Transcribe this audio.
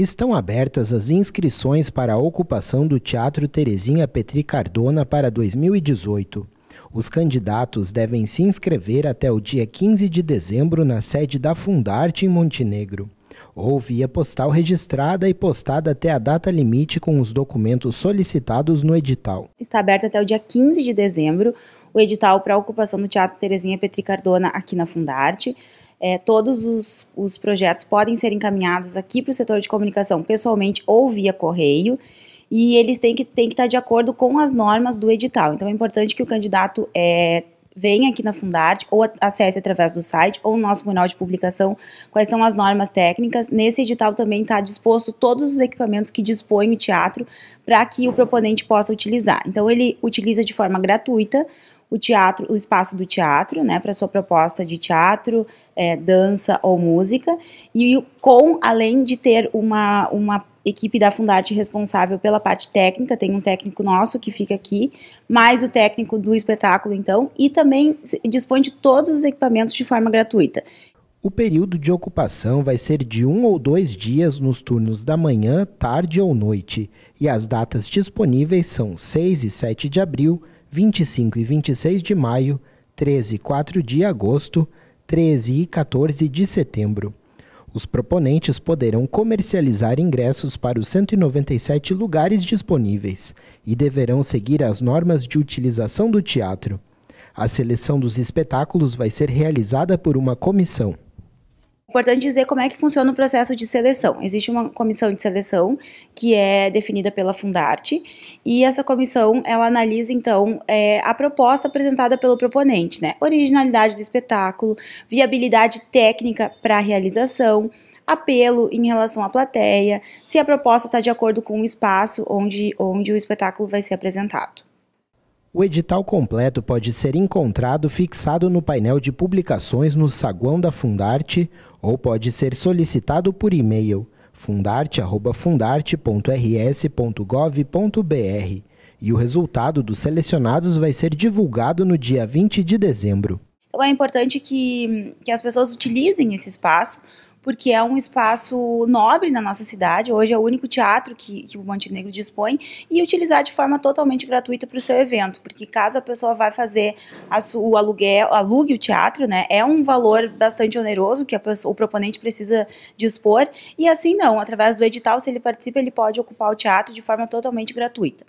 Estão abertas as inscrições para a ocupação do Teatro Terezinha Petri Cardona para 2018. Os candidatos devem se inscrever até o dia 15 de dezembro na sede da Fundarte em Montenegro, ou via postal registrada e postada até a data limite com os documentos solicitados no edital. Está aberto até o dia 15 de dezembro o edital para ocupação do Teatro Terezinha Petri Cardona aqui na Fundarte. É, todos os, os projetos podem ser encaminhados aqui para o setor de comunicação pessoalmente ou via correio e eles têm que, têm que estar tá de acordo com as normas do edital. Então é importante que o candidato é, venha aqui na Fundarte ou acesse através do site ou no nosso mural de publicação quais são as normas técnicas. Nesse edital também está disposto todos os equipamentos que dispõe o teatro para que o proponente possa utilizar. Então ele utiliza de forma gratuita o teatro, o espaço do teatro, né, para sua proposta de teatro, é, dança ou música, e com além de ter uma, uma equipe da Fundarte responsável pela parte técnica, tem um técnico nosso que fica aqui, mais o técnico do espetáculo, então, e também dispõe de todos os equipamentos de forma gratuita. O período de ocupação vai ser de um ou dois dias nos turnos da manhã, tarde ou noite, e as datas disponíveis são 6 e 7 de abril, 25 e 26 de maio, 13 e 4 de agosto, 13 e 14 de setembro. Os proponentes poderão comercializar ingressos para os 197 lugares disponíveis e deverão seguir as normas de utilização do teatro. A seleção dos espetáculos vai ser realizada por uma comissão. Importante dizer como é que funciona o processo de seleção. Existe uma comissão de seleção que é definida pela Fundarte e essa comissão ela analisa então é, a proposta apresentada pelo proponente, né? Originalidade do espetáculo, viabilidade técnica para a realização, apelo em relação à plateia, se a proposta está de acordo com o espaço onde, onde o espetáculo vai ser apresentado. O edital completo pode ser encontrado fixado no painel de publicações no saguão da Fundarte ou pode ser solicitado por e-mail fundarte@fundarte.rs.gov.br e o resultado dos selecionados vai ser divulgado no dia 20 de dezembro. Então é importante que, que as pessoas utilizem esse espaço porque é um espaço nobre na nossa cidade, hoje é o único teatro que, que o Montenegro dispõe, e utilizar de forma totalmente gratuita para o seu evento, porque caso a pessoa vai fazer a, o aluguel, alugue o teatro, né, é um valor bastante oneroso que pessoa, o proponente precisa dispor, e assim não, através do edital, se ele participa, ele pode ocupar o teatro de forma totalmente gratuita.